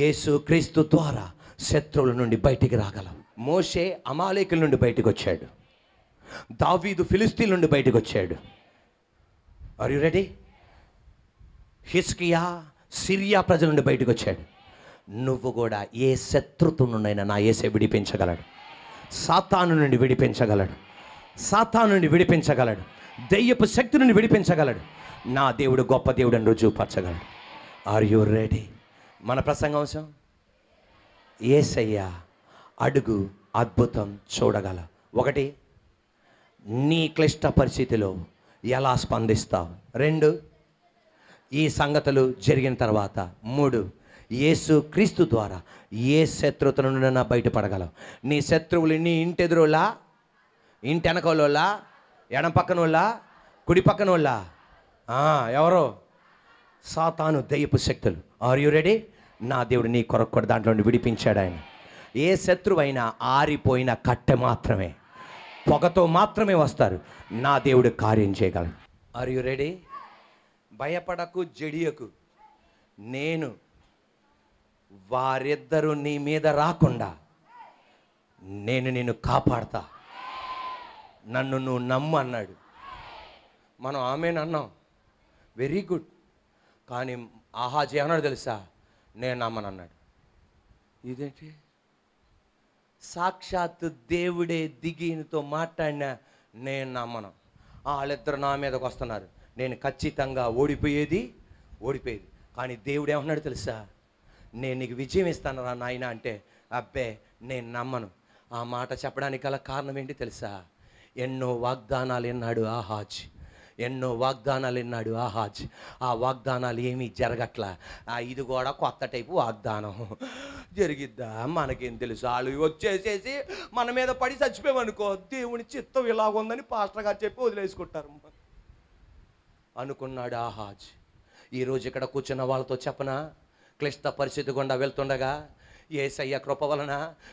యేసు క్రీస్తు ద్వారా శత్రువుల నుండి బయటికి రాగలం మోషే అమాలేకుల నుండి బయటకు వచ్చాడు దావీదు ఫిలిస్తీన్ నుండి బయటకు వచ్చాడు ఆర్ రెడీ హిస్కియా సిరియా ప్రజల నుండి బయటకు వచ్చాడు నువ్వు కూడా ఏ శత్రుత్వం నుండైనా నా ఏసే విడిపించగలడు సాతాను నుండి విడిపించగలడు సాతాను నుండి విడిపించగలడు దెయ్యపు శక్తి నుండి విడిపించగలడు నా దేవుడు గొప్ప దేవుడు అని పరచగలడు ఆర్ యు రెడీ మన ప్రసంగం ప్రసంగంశం ఏసయ్యా అడుగు అద్భుతం చూడగల ఒకటి నీ క్లిష్ట పరిస్థితిలో ఎలా స్పందిస్తావు రెండు ఈ సంగతులు జరిగిన తర్వాత మూడు యేసు క్రీస్తు ద్వారా ఏ శత్రుత నుండి బయటపడగలవు నీ శత్రువులు నీ ఇంటెదురులా ఇంటెనకలోలా ఎడం వాళ్ళ కుడి పక్కనోళ్ళా ఎవరు సాతాను దయ్యపు శక్తులు ఆర్ యు రెడీ నా దేవుడు నీ కొరకు కూడా దాంట్లో విడిపించాడు ఆయన ఏ శత్రువైనా ఆరిపోయిన కట్టె మాత్రమే పొగతో మాత్రమే వస్తారు నా దేవుడు కార్యం చేయగలను ఆర్ యు రెడీ భయపడకు జడియకు నేను వారిద్దరూ నీ మీద రాకుండా నేను నిన్ను కాపాడతా నన్ను నువ్వు నమ్ము అన్నాడు మనం ఆమెను అన్నాం వెరీ గుడ్ కానీ ఆహా అన్నాడు తెలుసా నేను అన్నాడు ఇదేంటి సాక్షాత్ దేవుడే దిగినతో మాట్లాడిన నేను నమ్మను వాళ్ళిద్దరు నా మీదకి వస్తున్నారు నేను ఖచ్చితంగా ఓడిపోయేది ఓడిపోయేది కానీ దేవుడు ఏమన్నాడు తెలుసా నేను నీకు విజయం ఇస్తాను రా నాయన అంటే అబ్బే నేను నమ్మను ఆ మాట చెప్పడానికి గల కారణం ఏంటి తెలుసా ఎన్నో వాగ్దానాలు విన్నాడు ఆహాజ్ ఎన్నో వాగ్దానాలు విన్నాడు ఆహాజ్ ఆ వాగ్దానాలు ఏమీ జరగట్లా ఇది కూడా కొత్త టైపు వాగ్దానం జరిగిద్దా మనకేం తెలుసు వాళ్ళు వచ్చేసేసి మన మీద పడి చచ్చిపోయామనుకో దేవుని చిత్తం ఇలాగుందని పాస్టర్ గారు చెప్పి వదిలేసుకుంటారు అనుకున్నాడు ఆహాజ్ ఈరోజు ఇక్కడ కూర్చున్న వాళ్ళతో చెప్పనా క్లిష్ట పరిస్థితి గుండా వెళ్తుండగా ఏసయ్య కృప వలన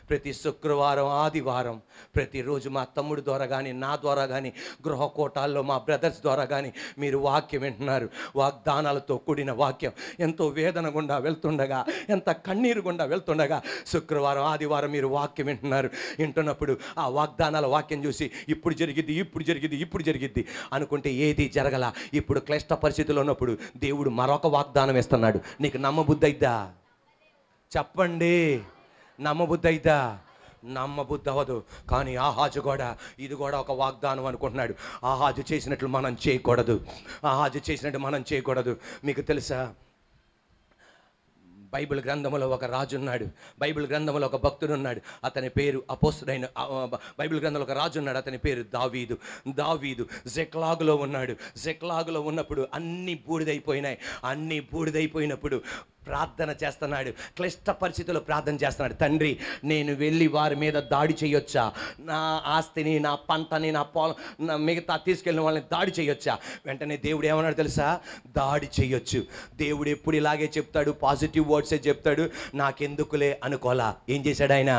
ప్రతి శుక్రవారం ఆదివారం ప్రతిరోజు మా తమ్ముడి ద్వారా కానీ నా ద్వారా కానీ గృహకోటాల్లో మా బ్రదర్స్ ద్వారా కానీ మీరు వాక్యం వింటున్నారు వాగ్దానాలతో కూడిన వాక్యం ఎంతో వేదన గుండా వెళ్తుండగా ఎంత కన్నీరు గుండా వెళ్తుండగా శుక్రవారం ఆదివారం మీరు వాక్యం వింటున్నారు వింటున్నప్పుడు ఆ వాగ్దానాల వాక్యం చూసి ఇప్పుడు జరిగిద్ది ఇప్పుడు జరిగిద్ది ఇప్పుడు జరిగిద్ది అనుకుంటే ఏది జరగల ఇప్పుడు క్లిష్ట పరిస్థితిలో ఉన్నప్పుడు దేవుడు మరొక వాగ్దానం ఇస్తున్నాడు నీకు నమ్మబుద్ధి అయిద్దా చెప్పండి నమ్మబుద్ధి అయితా నమ్మబుద్ధి అవ్వదు కానీ ఆహాజు కూడా ఇది కూడా ఒక వాగ్దానం అనుకుంటున్నాడు ఆహాజు చేసినట్లు మనం చేయకూడదు ఆహాజు చేసినట్టు మనం చేయకూడదు మీకు తెలుసా బైబిల్ గ్రంథంలో ఒక రాజు ఉన్నాడు బైబిల్ గ్రంథంలో ఒక భక్తుడు ఉన్నాడు అతని పేరు అపోస్తుడైన బైబిల్ గ్రంథంలో ఒక రాజు ఉన్నాడు అతని పేరు దావీదు దావీదు జెక్లాగులో ఉన్నాడు జెక్లాగులో ఉన్నప్పుడు అన్నీ బూడిదైపోయినాయి అన్నీ బూడిదైపోయినప్పుడు ప్రార్థన చేస్తున్నాడు క్లిష్ట పరిస్థితుల్లో ప్రార్థన చేస్తున్నాడు తండ్రి నేను వెళ్ళి వారి మీద దాడి చేయొచ్చా నా ఆస్తిని నా పంటని నా పొలం నా మిగతా తీసుకెళ్ళిన వాళ్ళని దాడి చేయొచ్చా వెంటనే దేవుడు ఏమన్నాడు తెలుసా దాడి చేయొచ్చు దేవుడు ఎప్పుడు ఇలాగే చెప్తాడు పాజిటివ్ వర్డ్సే చెప్తాడు నాకెందుకులే అనుకోలా ఏం చేశాడు ఆయన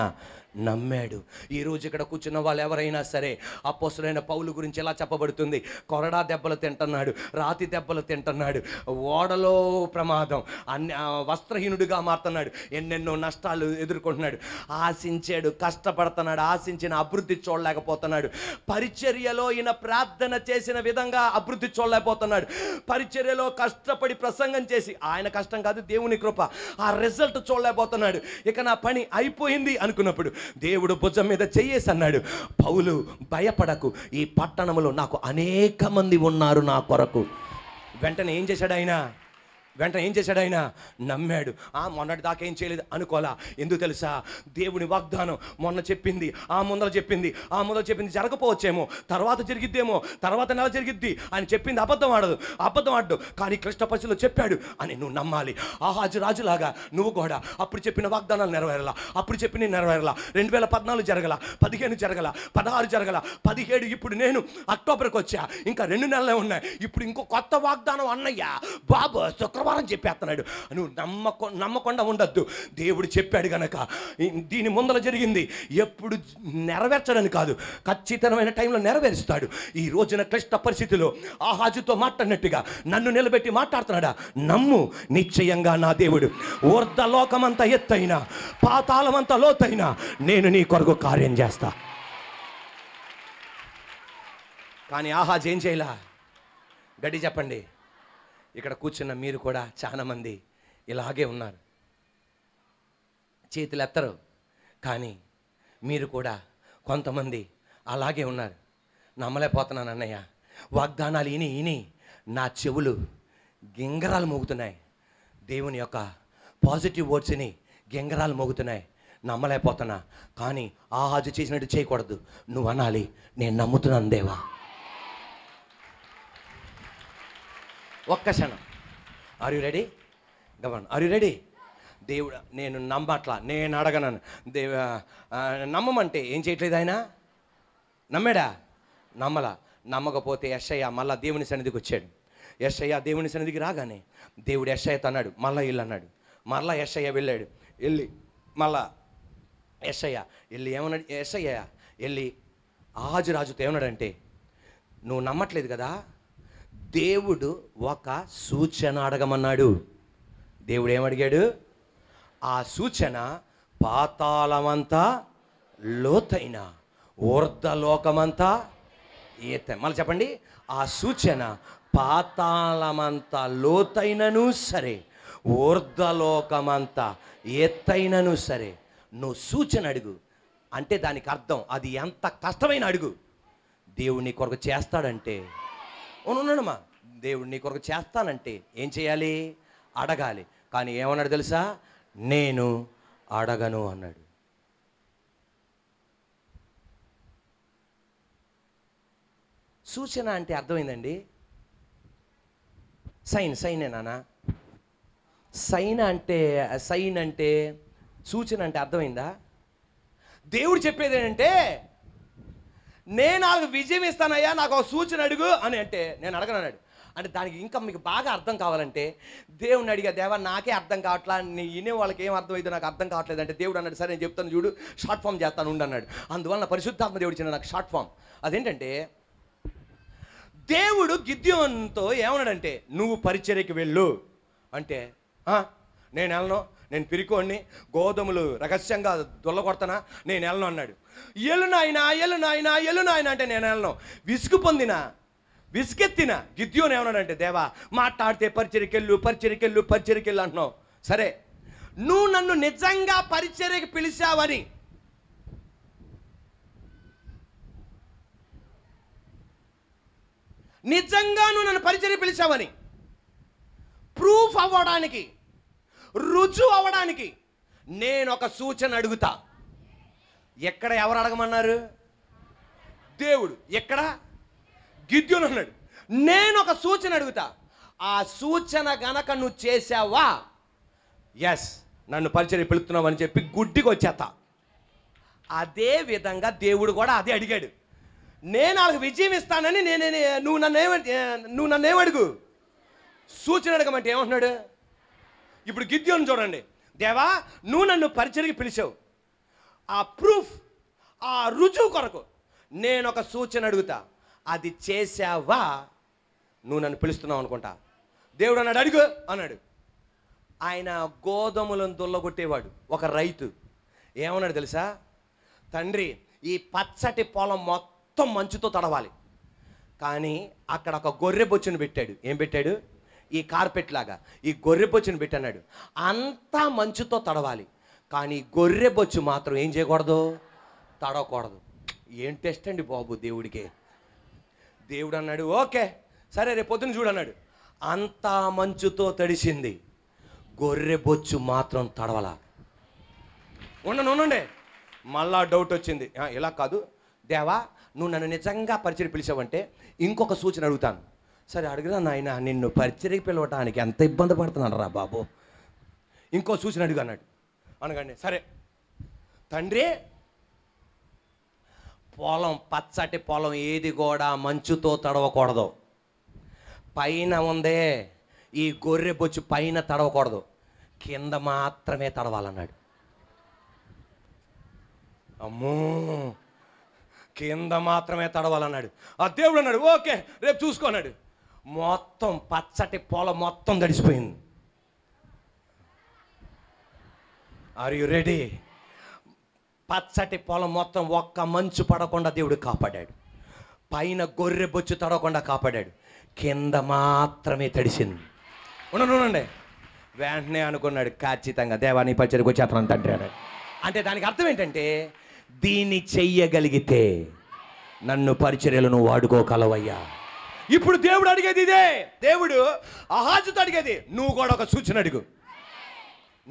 నమ్మాడు ఈరోజు ఇక్కడ కూర్చున్న వాళ్ళు ఎవరైనా సరే అపోసులైన పౌలు గురించి ఎలా చెప్పబడుతుంది కొరడా దెబ్బలు తింటున్నాడు రాతి దెబ్బలు తింటున్నాడు ఓడలో ప్రమాదం అన్ని వస్త్రహీనుడిగా మారుతున్నాడు ఎన్నెన్నో నష్టాలు ఎదుర్కొంటున్నాడు ఆశించాడు కష్టపడుతున్నాడు ఆశించిన అభివృద్ధి చూడలేకపోతున్నాడు పరిచర్యలో ఈయన ప్రార్థన చేసిన విధంగా అభివృద్ధి చూడలేకపోతున్నాడు పరిచర్యలో కష్టపడి ప్రసంగం చేసి ఆయన కష్టం కాదు దేవుని కృప ఆ రిజల్ట్ చూడలేకపోతున్నాడు ఇక నా పని అయిపోయింది అనుకున్నప్పుడు దేవుడు భుజం మీద చెయ్యేసి అన్నాడు పౌలు భయపడకు ఈ పట్టణంలో నాకు అనేక మంది ఉన్నారు నా కొరకు వెంటనే ఏం చేశాడు ఆయన వెంటనే ఏం చేశాడు ఆయన నమ్మాడు ఆ మొన్నటి దాకా ఏం చేయలేదు అనుకోలా ఎందుకు తెలుసా దేవుని వాగ్దానం మొన్న చెప్పింది ఆ ముందర చెప్పింది ఆ ముందర చెప్పింది జరగకపోవచ్చేమో తర్వాత జరిగిద్దేమో తర్వాత నెల జరిగిద్ది ఆయన చెప్పింది అబద్ధం ఆడదు అబద్ధం ఆడదు కానీ కృష్ణ పరిస్థితులు చెప్పాడు అని నువ్వు నమ్మాలి ఆహాజు రాజులాగా నువ్వు కూడా అప్పుడు చెప్పిన వాగ్దానాలు నెరవేరలా అప్పుడు చెప్పిన నెరవేరలా రెండు వేల పద్నాలుగు జరగల పదిహేను జరగల పదహారు జరగల పదిహేడు ఇప్పుడు నేను అక్టోబర్కి వచ్చా ఇంకా రెండు నెలలే ఉన్నాయి ఇప్పుడు ఇంకో కొత్త వాగ్దానం అన్నయ్యా బాబు శుక్రవారం వ్యాపారం చెప్పేస్తున్నాడు నువ్వు నమ్మక నమ్మకుండా ఉండద్దు దేవుడు చెప్పాడు గనక దీని ముందల జరిగింది ఎప్పుడు నెరవేర్చడని కాదు ఖచ్చితమైన టైంలో నెరవేరుస్తాడు ఈ రోజున క్లిష్ట పరిస్థితిలో ఆహాజుతో మాట్లాడినట్టుగా నన్ను నిలబెట్టి మాట్లాడుతున్నాడా నమ్ము నిశ్చయంగా నా దేవుడు ఊర్ధ లోకమంత ఎత్తైన పాతాళమంత లోతైన నేను నీ కొరకు కార్యం చేస్తా కానీ ఆహాజ్ ఏం చేయాల గడి చెప్పండి ఇక్కడ కూర్చున్న మీరు కూడా చాలామంది ఇలాగే ఉన్నారు చేతులు ఎత్తరు కానీ మీరు కూడా కొంతమంది అలాగే ఉన్నారు నమ్మలేకపోతున్నాను అన్నయ్య వాగ్దానాలు ఇని ఇని నా చెవులు గింగరాలు మోగుతున్నాయి దేవుని యొక్క పాజిటివ్ వర్డ్స్ని గింగరాలు మోగుతున్నాయి నమ్మలేకపోతున్నా కానీ ఆ హాజు చేసినట్టు చేయకూడదు నువ్వు అనాలి నేను నమ్ముతున్నాను దేవా ఒక్క క్షణం ఆర్ యు రెడీ గవర్న ఆర్ యు రెడీ దేవుడు నేను నమ్మట్లా నేను అడగనను దేవ నమ్మమంటే ఏం చేయట్లేదు ఆయన నమ్మాడా నమ్మలా నమ్మకపోతే యశయ్య మళ్ళా దేవుని సన్నిధికి వచ్చాడు యశయ్య దేవుని సన్నిధికి రాగానే దేవుడు యశయ్యతో అన్నాడు మళ్ళా ఇల్లు అన్నాడు మళ్ళా యశయ్య వెళ్ళాడు వెళ్ళి మళ్ళా యశయ్య వెళ్ళి ఏమన్నాడు యశయ్య వెళ్ళి ఆజురాజుతో ఏమన్నాడంటే నువ్వు నమ్మట్లేదు కదా దేవుడు ఒక సూచన అడగమన్నాడు దేవుడు ఏమడిగాడు ఆ సూచన పాతాళమంతా లోతైన ఊర్ధలోకమంతా ఈత మళ్ళీ చెప్పండి ఆ సూచన పాతాలమంతా లోతైనను సరే ఊర్ధలోకమంత ఎత్తైనను సరే నువ్వు సూచన అడుగు అంటే దానికి అర్థం అది ఎంత కష్టమైన అడుగు దేవుని కొరకు చేస్తాడంటే ఉన్నాడమ్మా దేవుడు నీ కొరకు చేస్తానంటే ఏం చేయాలి అడగాలి కానీ ఏమన్నాడు తెలుసా నేను అడగను అన్నాడు సూచన అంటే అర్థమైందండి సైన్ సైనే నానా సైన్ అంటే సైన్ అంటే సూచన అంటే అర్థమైందా దేవుడు చెప్పేది ఏంటంటే నేను నాకు విజయం ఇస్తానయ్యా నాకు ఒక సూచన అడుగు అని అంటే నేను అడగనన్నాడు అంటే దానికి ఇంకా మీకు బాగా అర్థం కావాలంటే దేవుని అడిగా దేవా నాకే అర్థం కావట్లా నీ వినే వాళ్ళకి ఏం అర్థమైందో నాకు అర్థం కావట్లేదు అంటే దేవుడు అన్నాడు సరే నేను చెప్తాను చూడు షార్ట్ ఫామ్ చేస్తాను ఉండు అన్నాడు అందువల్ల పరిశుద్ధాత్మ దేవుడు ఇచ్చిన నాకు షార్ట్ ఫామ్ అదేంటంటే దేవుడు గిద్యోన్తో ఏమన్నాడంటే నువ్వు పరిచర్యకి వెళ్ళు అంటే నేను వెళ్ళను నేను పిరికోడిని గోధుమలు రహస్యంగా దొల్లగొడతానా నేను వెళ్ళను అన్నాడు ఎల్లు నాయన ఎల్లు నాయన ఎల్లు నాయన అంటే నేను వెళ్ళను విసుగు పొందిన విసుకెత్తిన గిద్యోని ఏమన్నాడంటే దేవా మాట్లాడితే పరిచరికెళ్ళు పరిచరికెళ్ళు పరిచరికెళ్ళు అంటున్నావు సరే నువ్వు నన్ను నిజంగా పరిచర్యకి పిలిచావని నిజంగా నువ్వు నన్ను పరిచర్య పిలిచావని ప్రూఫ్ అవ్వడానికి రుజువు అవ్వడానికి నేను ఒక సూచన అడుగుతా ఎక్కడ ఎవరు అడగమన్నారు దేవుడు ఎక్కడ గిద్యును అన్నాడు నేను ఒక సూచన అడుగుతా ఆ సూచన గనక నువ్వు చేసావా ఎస్ నన్ను పరిచయం అని చెప్పి గుడ్డికి వచ్చేస్తా అదే విధంగా దేవుడు కూడా అదే అడిగాడు నేను వాళ్ళకి విజయం ఇస్తానని నేనే నువ్వు నన్ను ఏమ నువ్వు నన్ను ఏమడుగు సూచన అడగమంటే ఏమంటున్నాడు ఇప్పుడు గిద్యోని చూడండి దేవా నువ్వు నన్ను పరిచయకి పిలిచావు ఆ ప్రూఫ్ ఆ రుజువు కొరకు నేను ఒక సూచన అడుగుతా అది చేసావా నువ్వు నన్ను పిలుస్తున్నావు అనుకుంటా దేవుడు అన్నాడు అడుగు అన్నాడు ఆయన గోధుమలను దొల్లగొట్టేవాడు ఒక రైతు ఏమన్నాడు తెలుసా తండ్రి ఈ పచ్చటి పొలం మొత్తం మంచుతో తడవాలి కానీ అక్కడ ఒక గొర్రె బొచ్చును పెట్టాడు ఏం పెట్టాడు ఈ కార్పెట్ లాగా ఈ గొర్రె బొచ్చును పెట్టన్నాడు అంతా మంచుతో తడవాలి కానీ గొర్రె బొచ్చు మాత్రం ఏం చేయకూడదు తడవకూడదు ఏం టెస్ట్ అండి బాబు దేవుడికే దేవుడు అన్నాడు ఓకే సరే రేపు పొద్దున చూడన్నాడు అంతా మంచుతో తడిసింది గొర్రె బొచ్చు మాత్రం తడవలా ఉండండి ఉండండి మళ్ళా డౌట్ వచ్చింది ఇలా కాదు దేవా నువ్వు నన్ను నిజంగా పరిచయం పిలిచావంటే ఇంకొక సూచన అడుగుతాను సరే అడుగుదా నాయన నిన్ను పరిచయకి పిలవటానికి ఎంత ఇబ్బంది పడుతున్నాను రా బాబు ఇంకో సూచన అడుగు అన్నాడు అనగానే సరే తండ్రి పొలం పచ్చటి పొలం ఏది కూడా మంచుతో తడవకూడదు పైన ఉందే ఈ గొర్రె బొచ్చు పైన తడవకూడదు కింద మాత్రమే తడవాలన్నాడు అమ్మో కింద మాత్రమే తడవాలన్నాడు ఆ దేవుడు అన్నాడు ఓకే రేపు చూసుకోనాడు మొత్తం పచ్చటి పొలం మొత్తం తడిసిపోయింది ఆర్ యు రెడీ పచ్చటి పొలం మొత్తం ఒక్క మంచు పడకుండా దేవుడు కాపాడాడు పైన గొర్రె బొచ్చు తడవకుండా కాపాడాడు కింద మాత్రమే తడిసింది ఉండండి వెంటనే అనుకున్నాడు ఖచ్చితంగా దేవాన్ని పచ్చడికి వచ్చేస్తాను తండ్రి అన్నాడు అంటే దానికి అర్థం ఏంటంటే దీన్ని చెయ్యగలిగితే నన్ను పరిచర్యలను వాడుకోగలవయ్యా ఇప్పుడు దేవుడు అడిగేది ఇదే దేవుడు అహాజుతో అడిగేది నువ్వు కూడా ఒక సూచన అడుగు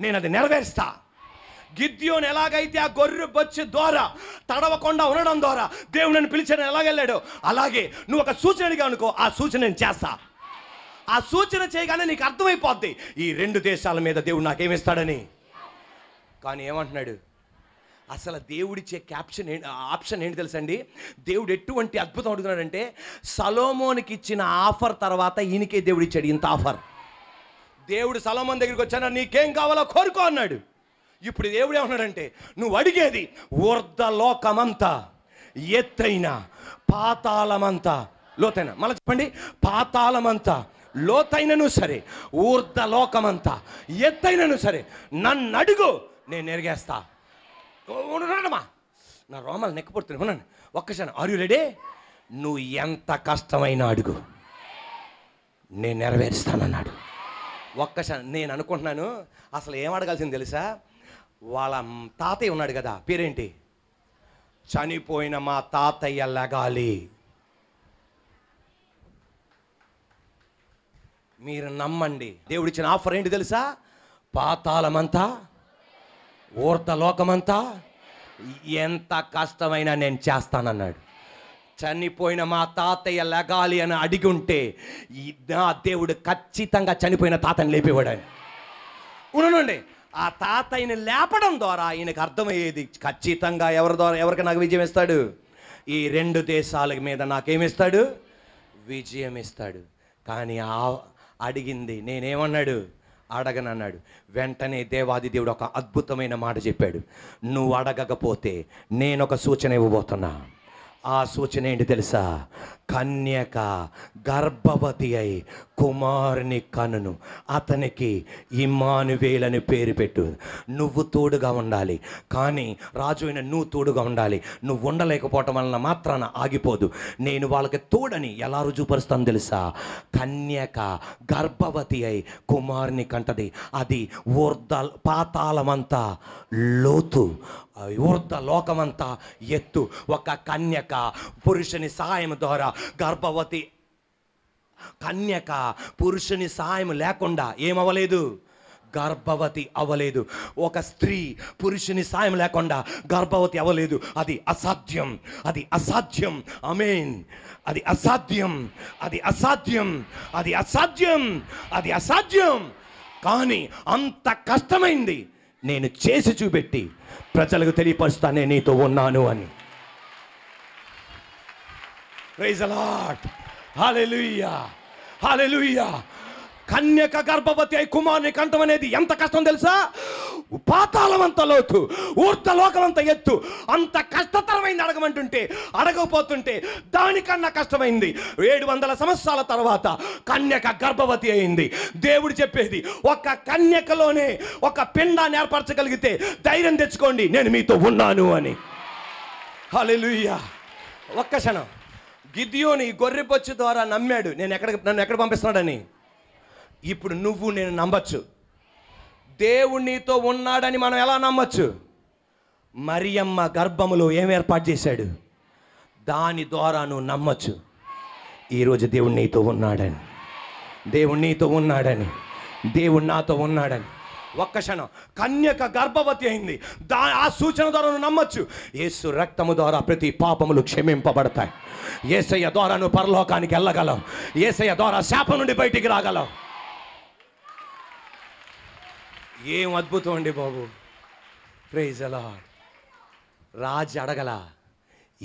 నేను అది నెరవేరుస్తా గిద్యోన్ ఎలాగైతే ఆ గొర్రె బొచ్చు ద్వారా తడవకుండా ఉండడం ద్వారా దేవుడు నన్ను పిలిచాను ఎలాగెళ్ళాడు అలాగే నువ్వు ఒక సూచన అడిగా అనుకో ఆ సూచన నేను చేస్తా ఆ సూచన చేయగానే నీకు అర్థమైపోద్ది ఈ రెండు దేశాల మీద దేవుడు నాకేమిస్తాడని కానీ ఏమంటున్నాడు అసలు దేవుడిచ్చే క్యాప్షన్ ఆప్షన్ ఏంటి తెలుసండి దేవుడు ఎటువంటి అద్భుతం అడుగుతున్నాడంటే సలోమోనికి ఇచ్చిన ఆఫర్ తర్వాత ఈయనకే దేవుడు ఇచ్చాడు ఇంత ఆఫర్ దేవుడు సలోమోన్ దగ్గరికి వచ్చాను నీకేం కావాలో కోరుకో అన్నాడు ఇప్పుడు దేవుడు ఏమన్నాడంటే నువ్వు అడిగేది వర్ధ లోకమంతా ఎత్తైన పాతాళమంతా లోతైన మళ్ళీ చెప్పండి పాతాళమంతా లోతైనను సరే ఊర్ధ లోకమంతా ఎత్తైనను సరే నన్ను అడుగు నేను ఎరిగేస్తా ఉండమ్మా నా రోమాలు నెక్కిపోతున్నాయి ఉన్నాను ఒక్కసారి ఆర్ యు రెడీ నువ్వు ఎంత కష్టమైన అడుగు నేను నెరవేరుస్తానన్నాడు ఒక్కసారి నేను అనుకుంటున్నాను అసలు ఏం అడగాల్సింది తెలుసా వాళ్ళ తాతయ్య ఉన్నాడు కదా పేరేంటి చనిపోయిన మా తాతయ్య లగాలి మీరు నమ్మండి దేవుడిచ్చిన ఆఫర్ ఏంటి తెలుసా పాతాళమంతా ఊర్త లోకమంతా ఎంత కష్టమైనా నేను చేస్తానన్నాడు చనిపోయిన మా తాతయ్య లెగాలి అని అడిగి ఉంటే నా దేవుడు ఖచ్చితంగా చనిపోయిన తాతని లేపేవాడని ఉండనండి ఆ తాతయ్యని లేపడం ద్వారా ఆయనకు అర్థమయ్యేది ఖచ్చితంగా ఎవరి ద్వారా ఎవరికి నాకు విజయం ఇస్తాడు ఈ రెండు దేశాల మీద నాకేమిస్తాడు విజయం ఇస్తాడు కానీ అడిగింది నేనేమన్నాడు అడగనన్నాడు వెంటనే దేవాది దేవుడు ఒక అద్భుతమైన మాట చెప్పాడు నువ్వు అడగకపోతే నేను ఒక సూచన ఇవ్వబోతున్నా ఆ సూచన ఏంటి తెలుసా కన్యక గర్భవతి అయి కుమారుని కనును అతనికి ఇమానువేల్ అని పేరు పెట్టు నువ్వు తోడుగా ఉండాలి కానీ రాజు అయిన నువ్వు తోడుగా ఉండాలి నువ్వు ఉండలేకపోవటం వలన మాత్రాన ఆగిపోదు నేను వాళ్ళకి తోడని ఎలా రుజువుపరుస్తాను తెలుసా కన్యక గర్భవతి అయి కుమారుని కంటది అది ఊర్ధ పాతాళమంతా లోతు ఊర్ధ లోకమంతా ఎత్తు ఒక కన్యక పురుషుని సహాయం ద్వారా గర్భవతి కన్యక పురుషుని సహాయం లేకుండా ఏమవ్వలేదు గర్భవతి అవ్వలేదు ఒక స్త్రీ పురుషుని సాయం లేకుండా గర్భవతి అవ్వలేదు అది అసాధ్యం అది అసాధ్యం అమేన్ అది అసాధ్యం అది అసాధ్యం అది అసాధ్యం అది అసాధ్యం కానీ అంత కష్టమైంది నేను చేసి చూపెట్టి ప్రజలకు తెలియపరుస్తానే నీతో ఉన్నాను అని ప్రైజ్ అలాట్ హాలెలుయ్యా హాలెలుయ్యా కన్యక గర్భవతి అయి కుమారుని కంఠం అనేది ఎంత కష్టం తెలుసా పాతాళం అంత లోతు ఊర్త లోకం అంత ఎత్తు అంత కష్టతరమైంది అడగమంటుంటే అడగకపోతుంటే దానికన్నా కష్టమైంది ఏడు వందల సంవత్సరాల తర్వాత కన్యక గర్భవతి అయింది దేవుడు చెప్పేది ఒక కన్యకలోనే ఒక పిండాన్ని ఏర్పరచగలిగితే ధైర్యం తెచ్చుకోండి నేను మీతో ఉన్నాను అని హలెలుయ్యా ఒక్క క్షణం గిద్యోని గొర్రెపొచ్చు ద్వారా నమ్మాడు నేను ఎక్కడ నన్ను ఎక్కడ పంపిస్తున్నాడని ఇప్పుడు నువ్వు నేను నమ్మచ్చు దేవుడు నీతో ఉన్నాడని మనం ఎలా నమ్మచ్చు మరియమ్మ గర్భములో ఏం ఏర్పాటు చేశాడు దాని ద్వారా నువ్వు నమ్మచ్చు ఈరోజు దేవుడు నీతో ఉన్నాడని దేవుడు నీతో ఉన్నాడని దేవుడు నాతో ఉన్నాడని ఒక్క క్షణం కన్యక గర్భవతి అయింది దా ఆ సూచన ద్వారా నువ్వు నమ్మచ్చు యేసు రక్తము ద్వారా ప్రతి పాపములు క్షమింపబడతాయి ఏసయ్య ద్వారా నువ్వు పరలోకానికి వెళ్ళగలవు ఏసయ్య ద్వారా శాపం నుండి బయటికి రాగలవు ఏం అద్భుతం అండి బాబు ప్రైజ్ అలా రాజు అడగల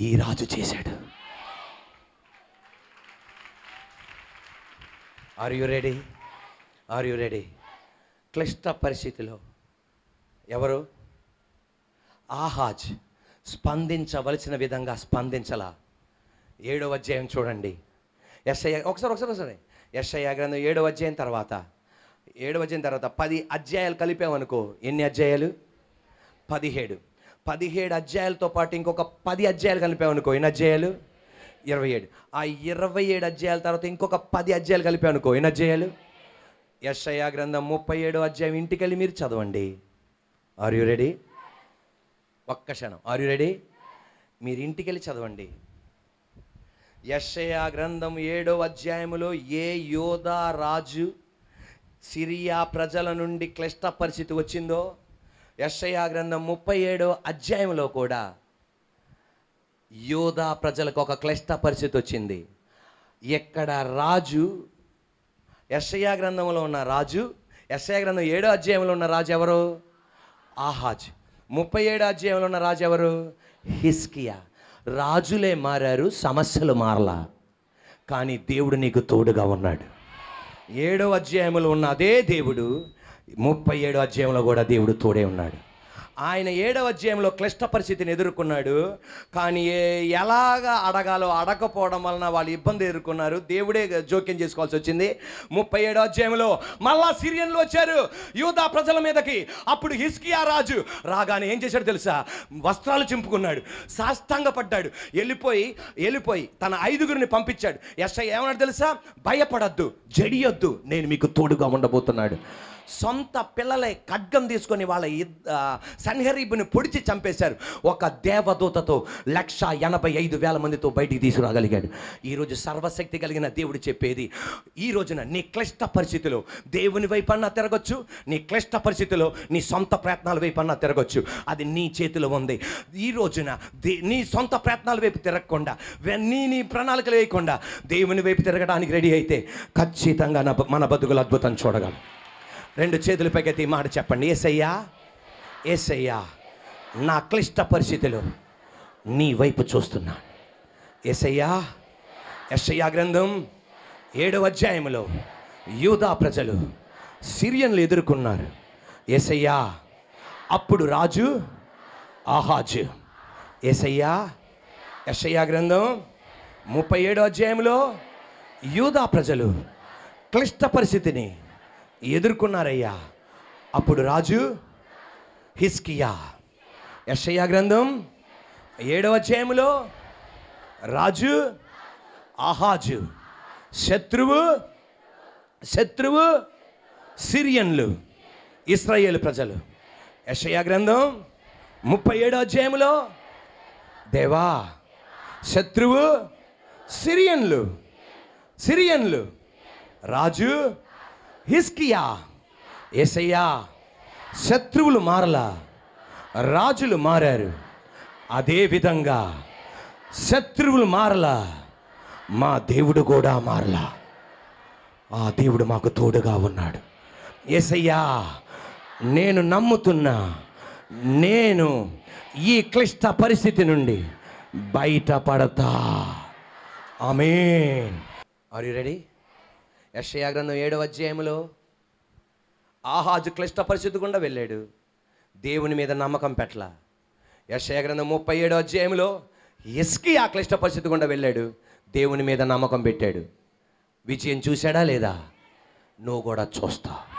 ఈ రాజు చేశాడు are you ready are you ready క్లిష్ట పరిస్థితిలో ఎవరు ఆహాజ్ స్పందించవలసిన విధంగా స్పందించల ఏడవ అధ్యాయం చూడండి ఎస్ఐ ఒకసారి ఒకసారి ఒకసారి ఎస్ఐ గ్రంథం ఏడవ అధ్యాయం తర్వాత ఏడు వచ్చిన తర్వాత పది అధ్యాయాలు కలిపామనుకో ఎన్ని అధ్యాయాలు పదిహేడు పదిహేడు అధ్యాయాలతో పాటు ఇంకొక పది అధ్యాయాలు కలిపామనుకో ఎన్ని అధ్యాయాలు ఇరవై ఏడు ఆ ఇరవై ఏడు అధ్యాయాల తర్వాత ఇంకొక పది అధ్యాయాలు కలిపామనుకో ఎన్ని అధ్యాయాలు యశయా గ్రంథం ముప్పై ఏడు అధ్యాయం ఇంటికెళ్ళి మీరు చదవండి ఆర్ యు రెడీ ఒక్క క్షణం ఆర్ యు రెడీ మీరు ఇంటికెళ్ళి చదవండి యశయా గ్రంథం ఏడో అధ్యాయములో ఏ యోధా రాజు సిరియా ప్రజల నుండి క్లిష్ట పరిస్థితి వచ్చిందో యషయా గ్రంథం ముప్పై ఏడో అధ్యాయంలో కూడా యోధా ప్రజలకు ఒక క్లిష్ట పరిస్థితి వచ్చింది ఎక్కడ రాజు యషయా గ్రంథంలో ఉన్న రాజు ఎస్ఐ గ్రంథం ఏడో అధ్యాయంలో ఉన్న రాజు ఎవరు ఆహాజ్ ముప్పై ఏడో అధ్యాయంలో ఉన్న రాజు ఎవరు హిస్కియా రాజులే మారారు సమస్యలు మారలా కానీ దేవుడు నీకు తోడుగా ఉన్నాడు ఏడో అధ్యాయంలో ఉన్న అదే దేవుడు ముప్పై ఏడో అధ్యాయంలో కూడా దేవుడు తోడే ఉన్నాడు ఆయన ఏడవ అధ్యాయంలో క్లిష్ట పరిస్థితిని ఎదుర్కొన్నాడు కానీ ఎలాగ అడగాలో అడగకపోవడం వలన వాళ్ళు ఇబ్బంది ఎదుర్కొన్నారు దేవుడే జోక్యం చేసుకోవాల్సి వచ్చింది ముప్పై ఏడవ అధ్యాయంలో మళ్ళా సిరియన్లు వచ్చారు యూదా ప్రజల మీదకి అప్పుడు హిస్కియా రాజు రాగానే ఏం చేశాడు తెలుసా వస్త్రాలు చింపుకున్నాడు సాష్టాంగ పడ్డాడు వెళ్ళిపోయి వెళ్ళిపోయి తన ఐదుగురిని పంపించాడు ఎస్ఐ ఏమన్నాడు తెలుసా భయపడద్దు జడియొద్దు నేను మీకు తోడుగా ఉండబోతున్నాడు సొంత పిల్లలే ఖడ్గం తీసుకొని వాళ్ళ సన్హరీబుని పొడిచి చంపేశారు ఒక దేవదూతతో లక్ష ఎనభై ఐదు వేల మందితో బయటికి తీసుకురాగలిగాడు ఈరోజు సర్వశక్తి కలిగిన దేవుడు చెప్పేది ఈ రోజున నీ క్లిష్ట పరిస్థితిలో దేవుని వైపన్నా తిరగచ్చు నీ క్లిష్ట పరిస్థితిలో నీ సొంత ప్రయత్నాల వైపన్నా తిరగచ్చు అది నీ చేతిలో ఉంది ఈ రోజున దే నీ సొంత ప్రయత్నాల వైపు తిరగకుండా నీ నీ ప్రణాళికలు వేయకుండా దేవుని వైపు తిరగడానికి రెడీ అయితే ఖచ్చితంగా మన బతుకులు అద్భుతం చూడగలం రెండు చేతుల పైకెత్తి మాట చెప్పండి ఏసయ్యా ఏసయ్యా నా క్లిష్ట పరిస్థితిలో నీ వైపు చూస్తున్నాను ఎసయ్యా ఎస్ఐయా గ్రంథం ఏడవ అధ్యాయంలో యూదా ప్రజలు సిరియన్లు ఎదుర్కొన్నారు ఎసయ్యా అప్పుడు రాజు ఆహాజు ఏసయ్యా యషయ్యా గ్రంథం ముప్పై ఏడో అధ్యాయంలో యూదా ప్రజలు క్లిష్ట పరిస్థితిని ఎదుర్కొన్నారయ్యా అప్పుడు రాజు హిస్కియా యషయ్య గ్రంథం ఏడవ చేయములో రాజు ఆహాజు శత్రువు శత్రువు సిరియన్లు ఇస్రాయేల్ ప్రజలు యషయా గ్రంథం ముప్పై ఏడవ అధ్యాయంలో దేవా శత్రువు సిరియన్లు సిరియన్లు రాజు హిస్కియా ఎసయ్యా శత్రువులు మారలా రాజులు మారారు అదే విధంగా శత్రువులు మారలా మా దేవుడు కూడా మారలా ఆ దేవుడు మాకు తోడుగా ఉన్నాడు ఎసయ్యా నేను నమ్ముతున్నా నేను ఈ క్లిష్ట పరిస్థితి నుండి బయటపడతా ఆమె ఆర్ యు రెడీ యషయా గ్రంథం ఏడవ అధ్యాయంలో ఆహాజు క్లిష్ట పరిస్థితి గుండా వెళ్ళాడు దేవుని మీద నమ్మకం పెట్ల యషయా గ్రంథం ముప్పై ఏడో అధ్యాయంలో ఎస్కి ఆ క్లిష్ట పరిస్థితి గుండా వెళ్ళాడు దేవుని మీద నమ్మకం పెట్టాడు విజయం చూశాడా లేదా నువ్వు కూడా చూస్తావు